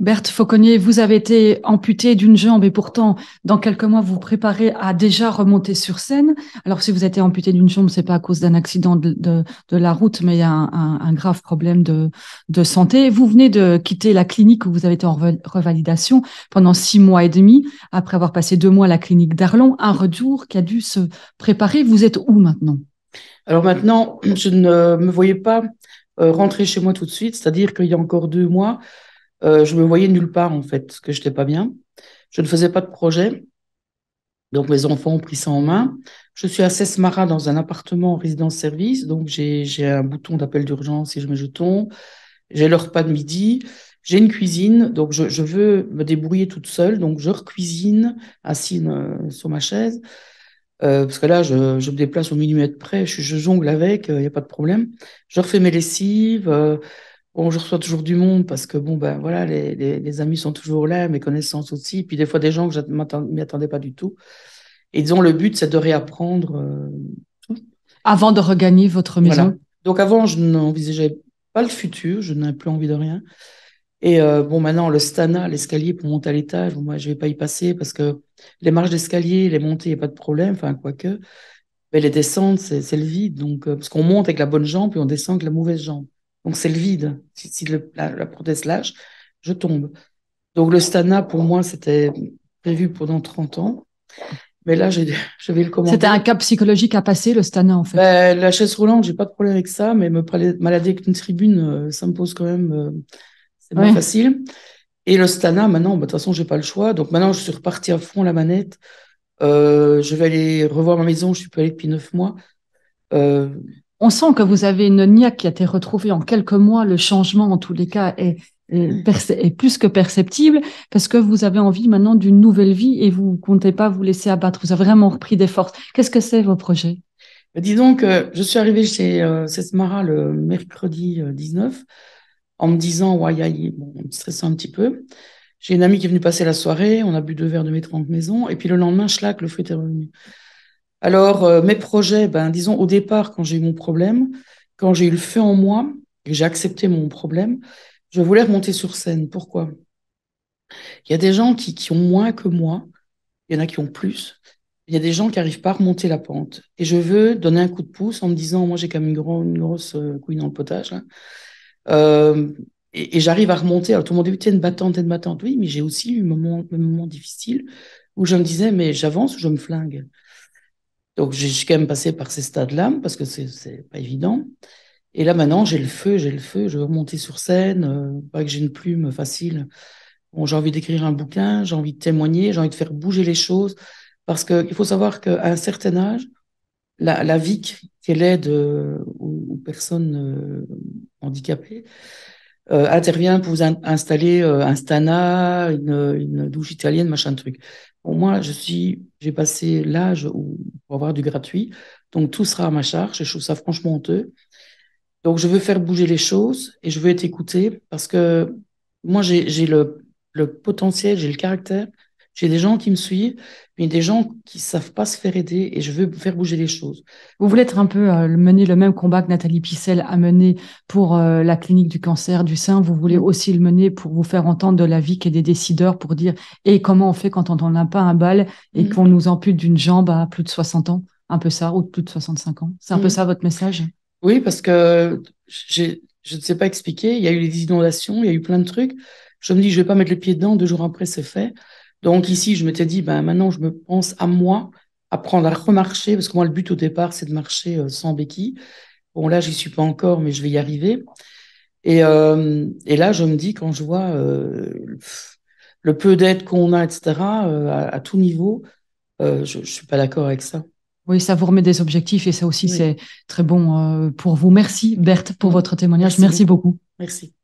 Berthe Fauconnier, vous avez été amputée d'une jambe et pourtant, dans quelques mois, vous vous préparez à déjà remonter sur scène. Alors, si vous êtes amputée d'une jambe, c'est pas à cause d'un accident de, la route, mais il y a un, grave problème de, de, santé. Vous venez de quitter la clinique où vous avez été en revalidation pendant six mois et demi, après avoir passé deux mois à la clinique d'Arlon, un retour qui a dû se préparer. Vous êtes où maintenant Alors maintenant, je ne me voyais pas euh, rentrer chez moi tout de suite, c'est-à-dire qu'il y a encore deux mois, euh, je me voyais nulle part en fait, parce que je n'étais pas bien. Je ne faisais pas de projet. Donc mes enfants ont pris ça en main. Je suis à Sesmara dans un appartement en résidence-service, donc j'ai un bouton d'appel d'urgence si je me jetons. J'ai leur repas de midi. J'ai une cuisine, donc je, veux me débrouiller toute seule, donc je recuisine assise euh, sur ma chaise, euh, parce que là, je, me déplace au millimètre près, je, jongle avec, il euh, n'y a pas de problème. Je refais mes lessives, euh, Bon, je reçois toujours du monde parce que bon, ben voilà, les, amis sont toujours là, mes connaissances aussi, puis des fois des gens que je ne m'y attendais pas du tout. Et disons, le but, c'est de réapprendre. Euh, avant de regagner votre maison Donc avant, je n'envisageais pas le futur, je n'ai plus envie de rien. Et euh, bon, maintenant, le stana, l'escalier pour monter à l'étage, je moi, je vais pas y passer parce que les marches d'escalier, les montées, il n'y a pas de problème, enfin, quoique. Mais les descentes, c'est le vide. Donc, euh, parce qu'on monte avec la bonne jambe et on descend avec la mauvaise jambe. Donc c'est le vide. Si, la, prothèse lâche, je tombe. Donc le stana, pour moi, c'était prévu pendant 30 ans. Mais là, je vais le comment. C'était un cap psychologique à passer, le stana, en fait. Ben, la chaise roulante, j'ai pas de problème avec ça, mais me malader avec une tribune, euh, ça me pose quand même. Euh, c'est pas facile. Et le stana, maintenant, ben, de toute façon, j'ai pas le choix. Donc maintenant, je suis reparti à fond la manette. Euh, je vais aller revoir ma maison, je suis pas allée depuis neuf mois. Euh, on sent que vous avez une niaque qui a été retrouvée en quelques mois. Le changement, en tous les cas, mm. est, plus que perceptible parce que vous avez envie maintenant d'une nouvelle vie et vous ne comptez pas vous laisser abattre. Vous avez vraiment repris des forces. Qu'est-ce que c'est vos projets bah, Disons que je suis arrivée chez euh, Sesmara le mercredi 19 euh, en me disant, ouais, y on me stressait un petit peu. J'ai une amie qui est venue passer la soirée, on a bu deux verres de métro en maison, et puis le lendemain, schlac, le fruit était revenu. Alors, euh, mes projets, ben, disons, au départ, quand j'ai eu mon problème, quand j'ai eu le feu en moi et j'ai accepté mon problème, je voulais remonter sur scène. Pourquoi Il y a des gens qui, qui, ont moins que moi, il y en a qui ont plus, il y a des gens qui n'arrivent pas à remonter la pente. Et je veux donner un coup de pouce en me disant, moi j'ai quand même une, grosse euh, couille dans le potage. Euh, et, j'arrive à remonter. Alors tout le monde dit, t'es une battante, t'es une battante. Oui, mais j'ai aussi eu un moment, un moment difficile où je me disais, mais j'avance ou je me flingue. Donc j'ai quand même passé par ces stades-là, parce que c'est pas évident. Et là maintenant, j'ai le feu, j'ai le feu, je veux remonter sur scène, euh, pas que j'ai une plume facile. j'ai envie d'écrire un bouquin, j'ai envie de témoigner, j'ai envie de faire bouger les choses, parce qu'il faut savoir qu'à un certain âge, la, vie qu'elle aide est de aux, euh, personnes euh, handicapées, intervient euh, pour vous installer euh, un stana, une, une, douche italienne, machin truc. Pour moi, je suis, j'ai passé l'âge où pour avoir du gratuit, donc tout sera à ma charge. je trouve ça franchement honteux. Donc je veux faire bouger les choses et je veux être écoutée parce que moi j'ai le, le potentiel, j'ai le caractère j'ai des gens qui me suivent, mais des gens qui savent pas se faire aider et je veux faire bouger les choses. Vous voulez être un peu euh, mener le même combat que Nathalie Pissel a mené pour euh, la clinique du cancer du sein. Vous voulez mm. aussi le mener pour vous faire entendre de la vie qu'est des décideurs pour dire et eh, comment on fait quand on n'a pas un bal et mm. qu'on nous ampute d'une jambe à plus de 60 ans. Un peu ça, ou plus de 65 ans. C'est un peu mm. ça votre message Oui, parce que je ne sais pas expliquer. Il y a eu les inondations, il y a eu plein de trucs. Je me dis, je vais pas mettre le pied dedans. Deux jours après, c'est fait. Donc ici, je m'étais dit, ben, maintenant, je me pense à moi, apprendre à remarcher, parce que moi, le but au départ, c'est de marcher euh, sans béquille. Bon, là, j'y suis pas encore, mais je vais y arriver. Et, euh, là, je me dis, quand je vois euh, le peu d'aide qu'on a, etc., à, tout niveau, je, ne suis pas d'accord avec ça. Oui, ça vous remet des objectifs et ça aussi, c'est très bon pour vous. Merci, Berthe, pour votre témoignage. Merci beaucoup. Merci.